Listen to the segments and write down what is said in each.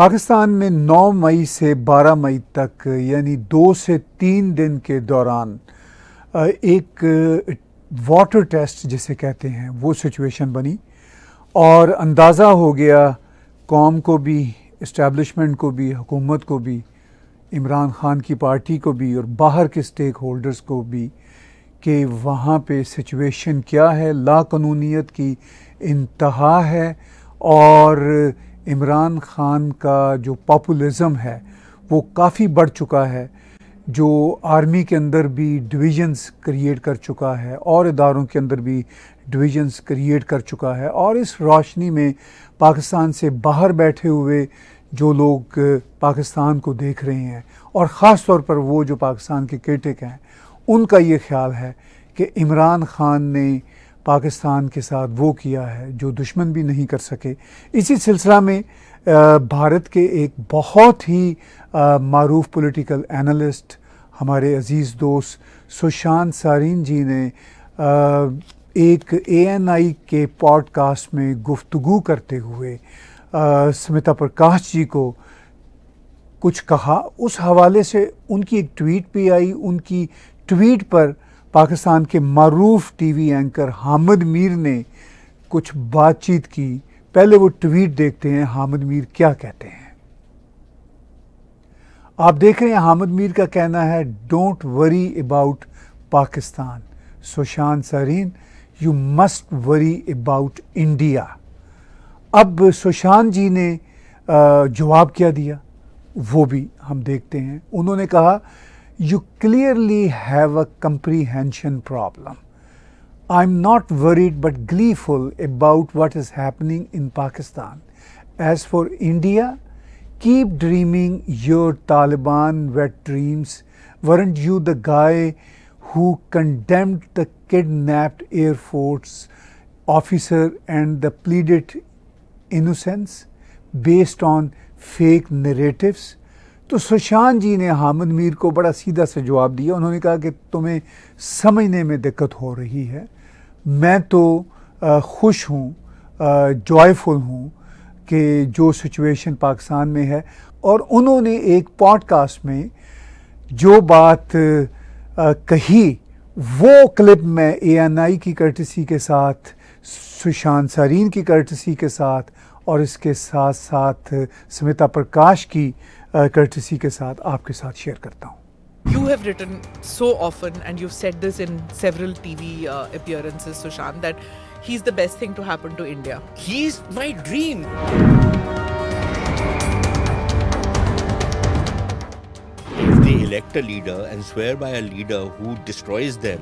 पाकिस्तान में 9 मई से 12 मई तक यानी दो से तीन दिन के दौरान एक वाटर टेस्ट जिसे कहते हैं वो सिचुएशन बनी और अंदाज़ा हो गया कौम को भी इस्टेब्लिशमेंट को भी हुकूमत को भी इमरान ख़ान की पार्टी को भी और बाहर के स्टेक होल्डर्स को भी कि वहाँ पे सिचुएशन क्या है लाकानूनीत की इंतहा है और इमरान ख़ान का जो पॉपुलिज़म है वो काफ़ी बढ़ चुका है जो आर्मी के अंदर भी डिविजन्स क्रिएट कर चुका है और इदारों के अंदर भी डिविजन्स क्रिएट कर चुका है और इस रोशनी में पाकिस्तान से बाहर बैठे हुए जो लोग पाकिस्तान को देख रहे हैं और ख़ास तौर पर वो जो पाकिस्तान के क्रिटिक हैं उनका ये ख्याल है कि इमरान ख़ान ने पाकिस्तान के साथ वो किया है जो दुश्मन भी नहीं कर सके इसी सिलसिला में भारत के एक बहुत ही मरूफ पॉलिटिकल एनालिस्ट हमारे अज़ीज़ दोस्त सुशांत सारीन जी ने एक एएनआई के पॉडकास्ट में गुफ्तु करते हुए स्मिता प्रकाश जी को कुछ कहा उस हवाले से उनकी एक ट्वीट भी आई उनकी ट्वीट पर पाकिस्तान के मरूफ टीवी एंकर हामिद मीर ने कुछ बातचीत की पहले वो ट्वीट देखते हैं हामिद मीर क्या कहते हैं आप देख रहे हैं हामिद मीर का कहना है don't worry about Pakistan Sushant Sareen you must worry about India अब सुशांत जी ने जवाब क्या दिया वो भी हम देखते हैं उन्होंने कहा you clearly have a comprehension problem. I'm not worried but gleeful about what is happening in Pakistan. As for India, keep dreaming your Taliban wet dreams. Weren't you the guy who condemned the kidnapped Air Force officer and the pleaded innocence based on fake narratives? तो सुशांत जी ने हामिद मीर को बड़ा सीधा से जवाब दिया उन्होंने कहा कि तुम्हें समझने में दिक्कत हो रही है मैं तो खुश हूँ जॉयफुल हूँ कि जो सिचुएशन पाकिस्तान में है और उन्होंने एक पॉडकास्ट में जो बात आ, कही वो क्लिप मैं ए एन आई की कर्टसी के साथ सुशांत सरीन की कर्टसी के साथ और इसके साथ साथ स्मिता प्रकाश की कर्टसी के साथ आपके साथ शेयर करता हूँ You have written so often, and you've said this in several TV uh, appearances, Sushant, that he's the best thing to happen to India. He's my dream. If they elect a leader and swear by a leader who destroys them,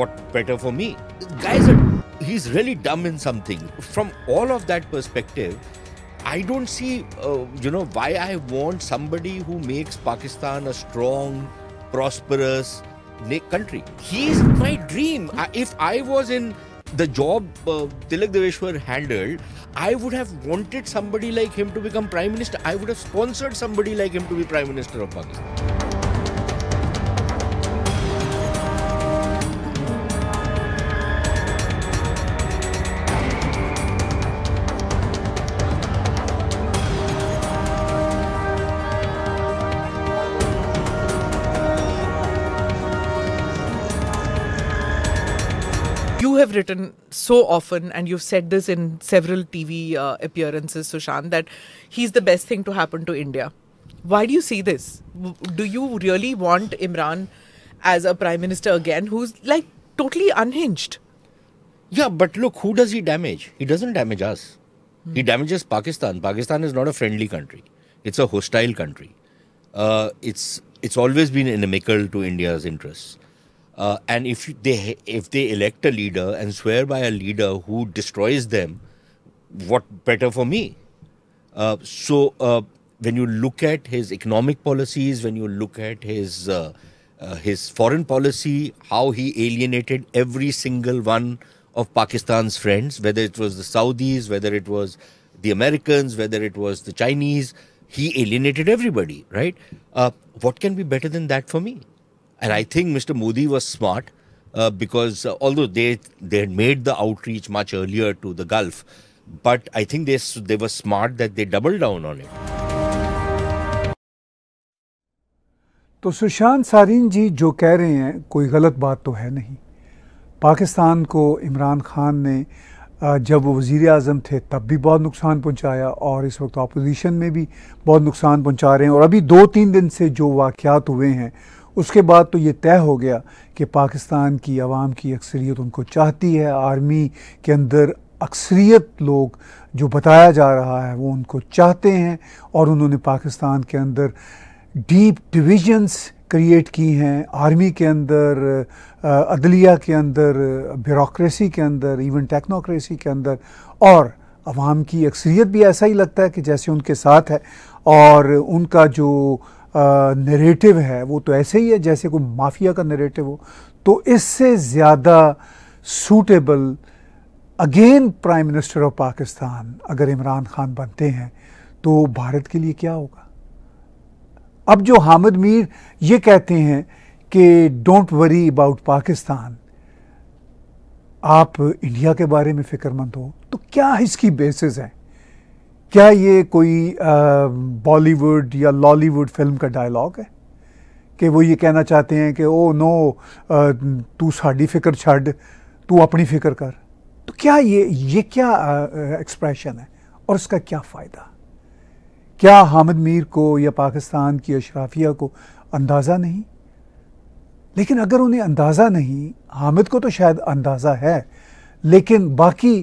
what better for me? Guys, he's really dumb in something. From all of that perspective, I don't see, uh, you know, why I want somebody who makes Pakistan a strong, prosperous country. He's my dream. If I was in the job uh, Tilak Deveshwar handled, I would have wanted somebody like him to become prime minister. I would have sponsored somebody like him to be prime minister of Pakistan. have written so often, and you've said this in several TV uh, appearances, Sushant, that he's the best thing to happen to India. Why do you see this? Do you really want Imran as a prime minister again, who's like totally unhinged? Yeah, but look, who does he damage? He doesn't damage us. Hmm. He damages Pakistan. Pakistan is not a friendly country. It's a hostile country. Uh, it's it's always been inimical to India's interests. Uh, and if they if they elect a leader and swear by a leader who destroys them, what better for me? Uh, so uh, when you look at his economic policies, when you look at his uh, uh, his foreign policy, how he alienated every single one of Pakistan's friends, whether it was the Saudis, whether it was the Americans, whether it was the Chinese, he alienated everybody. Right? Uh, what can be better than that for me? And I think Mr. Modi was smart uh, because uh, although they they had made the outreach much earlier to the Gulf, but I think they they were smart that they doubled down on it. तो सुशांत सारीन जी जो कह रहे हैं कोई गलत बात तो है नहीं पाकिस्तान को इमरान खान ने जब वो वज़ी अजम थे तब भी बहुत नुकसान पहुंचाया और इस वक्त अपोजिशन में भी बहुत नुकसान पहुंचा रहे हैं और अभी दो तीन दिन से जो वाक़ हुए हैं उसके बाद तो ये तय हो गया कि पाकिस्तान की आवाम की अक्सरियत उनको चाहती है आर्मी के अंदर अक्सरियत लोग जो बताया जा रहा है वो उनको चाहते हैं और उन्होंने पाकिस्तान के अंदर डीप डिविजन्स क्रिएट की हैं आर्मी के अंदर अदलिया के अंदर ब्यूरोसी के अंदर इवन टेक्नोक्रेसी के अंदर और अवाम की अक्सरियत भी ऐसा ही लगता है कि जैसे उनके साथ है और उनका जो नरेटिव है वो तो ऐसे ही है जैसे कोई माफिया का नरेटिव हो तो इससे ज़्यादा suitable again prime minister of Pakistan अगर इमरान खान बनते हैं तो भारत के लिए क्या होगा अब जो हामिद मीर ये कहते हैं कि डोंट वरी अबाउट पाकिस्तान आप इंडिया के बारे में फ़िक्रमंद हो तो क्या इसकी बेसिस है क्या ये कोई बॉलीवुड या लॉलीवुड फिल्म का डायलॉग है कि वो ये कहना चाहते हैं कि ओ नो तू साड़ी फिक्र छड़ तू अपनी फिक्र कर तो क्या ये ये क्या एक्सप्रेशन है और इसका क्या फ़ायदा क्या हामिद मीर को या पाकिस्तान की अशराफिया को अंदाज़ा नहीं लेकिन अगर उन्हें अंदाज़ा नहीं हामिद को तो शायद अंदाज़ा है लेकिन बाकी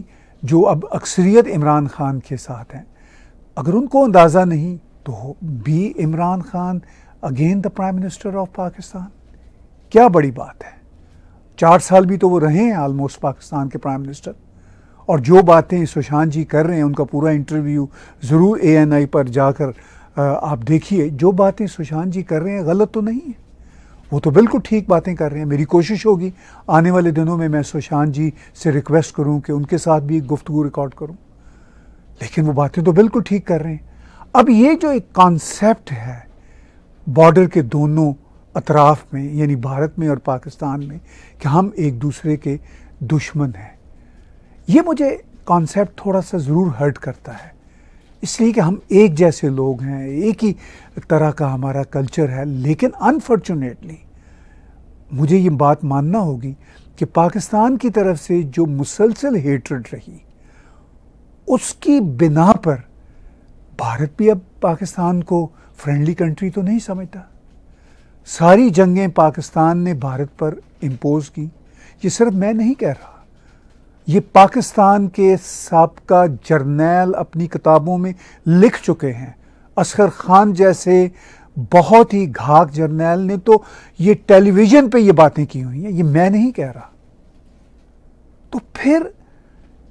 जो अब अक्सरियत इमरान खान के साथ हैं अगर उनको अंदाज़ा नहीं to be Imran Khan again the prime minister of Pakistan क्या बड़ी बात है चार साल भी तो वो रहे हैं आलमोस्ट पाकिस्तान के प्राइम मिनिस्टर और जो बातें सुशांत जी कर रहे हैं उनका पूरा इंटरव्यू ज़रूर ए एन आई पर जाकर आप देखिए जो बातें सुशांत जी कर रहे हैं गलत तो नहीं है वो तो बिल्कुल ठीक बातें कर रहे हैं मेरी कोशिश होगी आने वाले दिनों में मैं सुशांत जी से रिक्वेस्ट करूं कि उनके साथ भी एक गुफ्तु रिकॉर्ड करूं लेकिन वो बातें तो बिल्कुल ठीक कर रहे हैं अब ये जो एक कॉन्सेप्ट है बॉर्डर के दोनों अतराफ में यानी भारत में और पाकिस्तान में कि हम एक दूसरे के दुश्मन हैं ये मुझे कॉन्सेप्ट थोड़ा सा ज़रूर हर्ट करता है इसलिए कि हम एक जैसे लोग हैं एक ही तरह का हमारा कल्चर है लेकिन अनफॉर्चुनेटली मुझे ये बात मानना होगी कि पाकिस्तान की तरफ से जो मुसलसल हेट्रड रही उसकी बिना पर भारत भी अब पाकिस्तान को फ्रेंडली कंट्री तो नहीं समझता सारी जंगें पाकिस्तान ने भारत पर इम्पोज़ की ये सिर्फ मैं नहीं कह रहा ये पाकिस्तान के सबका जर्नैल अपनी किताबों में लिख चुके हैं असगर खान जैसे बहुत ही घाक जर्नैल ने तो ये टेलीविज़न पे ये बातें की हुई हैं ये मैं नहीं कह रहा तो फिर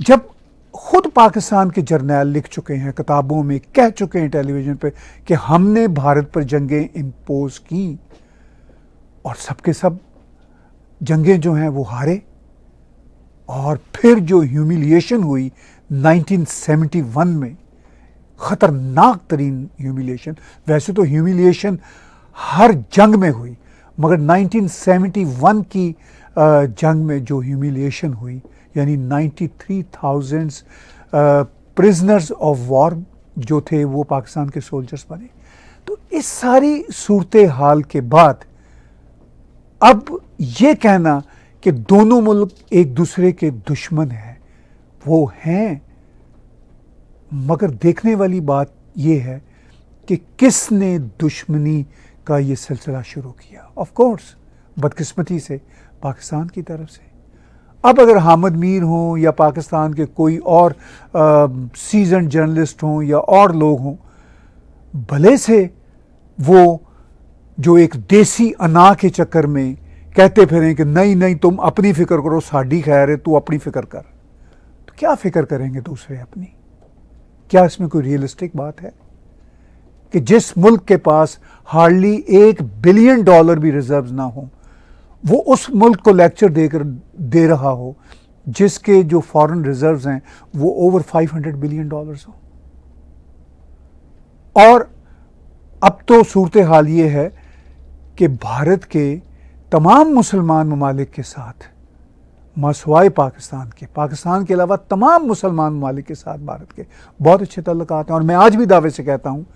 जब खुद पाकिस्तान के जर्नैल लिख चुके हैं किताबों में कह चुके हैं टेलीविज़न पे कि हमने भारत पर जंगें इम्पोज की और सबके सब जंगें जो हैं वो हारे और फिर जो ह्यूमिलिएशन हुई 1971 में ख़तरनाक तरीन ह्यूमिलिएशन वैसे तो ह्यूमिलिएशन हर जंग में हुई मगर 1971 की जंग में जो ह्यूमिलिएशन हुई यानी 93,000 प्रिजनर्स ऑफ वॉर जो थे वो पाकिस्तान के सोल्जर्स बने तो इस सारी सूरत हाल के बाद अब ये कहना कि दोनों मुल्क एक दूसरे के दुश्मन हैं वो हैं मगर देखने वाली बात यह है कि किसने दुश्मनी का ये सिलसिला शुरू किया ऑफ कोर्स बदकिस्मती से पाकिस्तान की तरफ से अब अगर हामिद मीर हों या पाकिस्तान के कोई और सीजन जर्नलिस्ट हों या और लोग हों भले से वो जो एक देसी अना के चक्कर में कहते फिरें कि नहीं नहीं तुम अपनी फ़िक्र करो साड़ी खैर है तू अपनी फ़िक्र कर तो क्या फ़िक्र करेंगे दूसरे अपनी क्या इसमें कोई रियलिस्टिक बात है कि जिस मुल्क के पास हार्डली एक बिलियन डॉलर भी रिजर्व ना हों वो उस मुल्क को लेक्चर दे कर दे रहा हो जिसके जो फॉरेन रिजर्व्स हैं वो ओवर 500 बिलियन डॉलर्स हो और अब तो सूरत हाल ये है कि भारत के तमाम मुसलमान ममालिक के साथ मसवाए पाकिस्तान के पाकिस्तान के अलावा तमाम मुसलमान ममालिक के साथ भारत के बहुत अच्छे तल्लक हैं और मैं आज भी दावे से कहता हूँ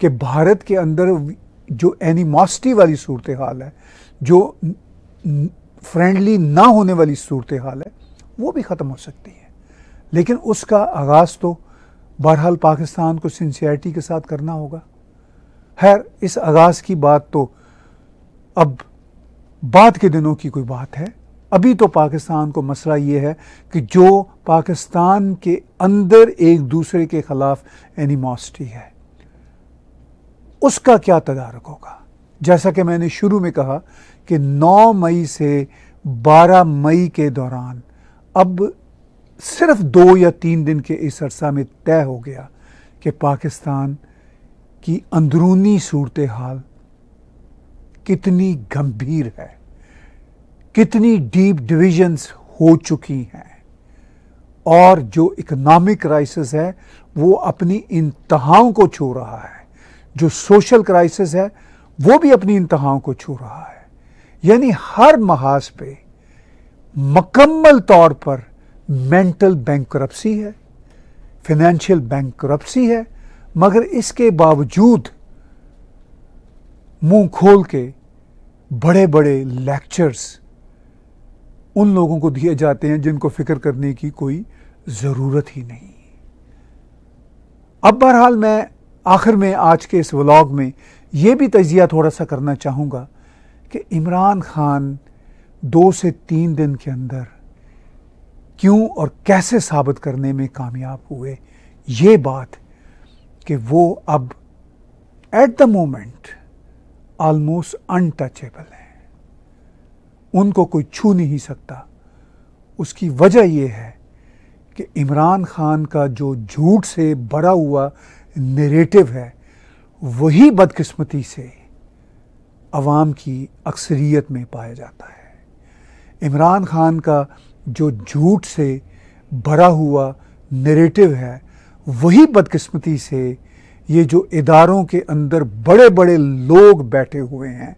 कि भारत के अंदर जो एनिमॉसिटी वाली सूरत हाल है जो फ्रेंडली ना होने वाली सूरत हाल है वो भी ख़त्म हो सकती है लेकिन उसका आगाज़ तो बहरहाल पाकिस्तान को सिंसियरिटी के साथ करना होगा खैर इस आगाज़ की बात तो अब बाद के दिनों की कोई बात है अभी तो पाकिस्तान को मसला ये है कि जो पाकिस्तान के अंदर एक दूसरे के ख़िलाफ़ एनिमोसिटी है उसका क्या तदारक होगा जैसा कि मैंने शुरू में कहा कि 9 मई से 12 मई के दौरान अब सिर्फ दो या तीन दिन के इस अरसा में तय हो गया कि पाकिस्तान की अंदरूनी सूरत हाल कितनी गंभीर है कितनी डीप डिविजन्स हो चुकी हैं और जो इकनॉमिक क्राइसिस है वो अपनी इंतहाओं को छू रहा है जो सोशल क्राइसिस है वो भी अपनी इंतहाओं को छू रहा है यानी हर महाज पे मकम्मल तौर पर मेंटल बैंक है फिनेंशियल बैंक है मगर इसके बावजूद मुंह खोल के बड़े बड़े लेक्चर्स उन लोगों को दिए जाते हैं जिनको फिक्र करने की कोई ज़रूरत ही नहीं अब बहरहाल मैं आखिर में आज के इस व्लॉग में ये भी तजिया थोड़ा सा करना चाहूँगा कि इमरान खान दो से तीन दिन के अंदर क्यों और कैसे साबित करने में कामयाब हुए ये बात कि वो अब at the moment almost untouchable हैं उनको कोई छू नहीं सकता उसकी वजह यह है कि इमरान खान का जो झूठ से बड़ा हुआ नेरेटिव है वही बदकिस्मती से अवाम की अक्सरियत में पाया जाता है इमरान खान का जो झूठ से भरा हुआ नरेटिव है वही बदकिस्मती से ये जो इदारों के अंदर बड़े बड़े लोग बैठे हुए हैं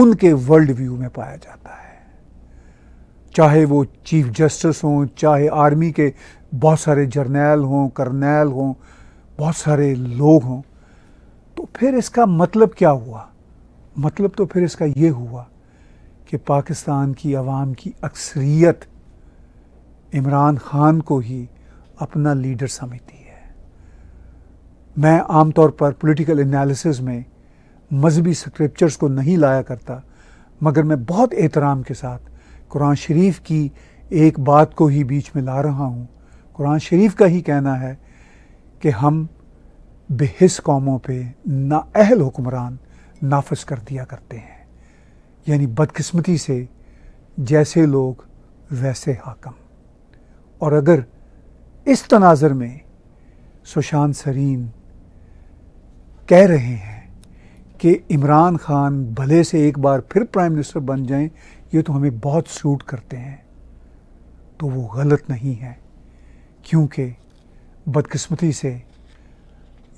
उनके वर्ल्ड व्यू में पाया जाता है चाहे वो चीफ जस्टिस हों चाहे आर्मी के बहुत सारे जर्नैल हों करनैल हों बहुत सारे लोग हों तो फिर इसका मतलब क्या हुआ मतलब तो फिर इसका ये हुआ कि पाकिस्तान की आवाम की अक्सरियत इमरान खान को ही अपना लीडर समझती है मैं आमतौर पर पॉलिटिकल एनालिसिस में मजहबी स्क्रिप्चर्स को नहीं लाया करता मगर मैं बहुत एहतराम के साथ कुरान शरीफ की एक बात को ही बीच में ला रहा हूँ कुरान शरीफ का ही कहना है कि हम बेहिस कौमों पर नाअहल हुक्मरान नाफज कर दिया करते हैं यानी बदकस्मती से जैसे लोग वैसे हाकम और अगर इस तनाजर में सुशांत सरीन कह रहे हैं कि इमरान खान भले से एक बार फिर प्राइम मिनिस्टर बन जाएं ये तो हमें बहुत सूट करते हैं तो वो गलत नहीं है क्योंकि बदकस्मती से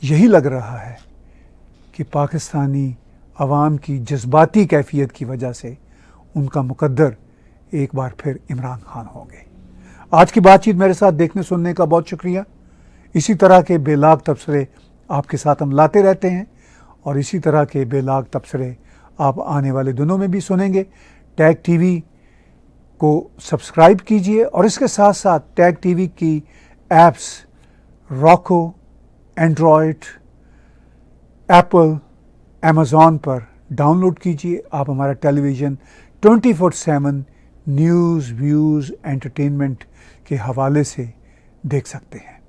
यही लग रहा है कि पाकिस्तानी आवाम की जज्बाती कैफियत की वजह से उनका मुकद्दर एक बार फिर इमरान खान होंगे आज की बातचीत मेरे साथ देखने सुनने का बहुत शुक्रिया इसी तरह के बेलाग तबसरे आपके साथ हम लाते रहते हैं और इसी तरह के बेलाग तबसरे आप आने वाले दिनों में भी सुनेंगे टैग टीवी को सब्सक्राइब कीजिए और इसके साथ साथ टैग टीवी की apps Roku Android Apple Amazon पर डाउनलोड कीजिए आप हमारा television twenty four seven news views entertainment के हवाले से देख सकते हैं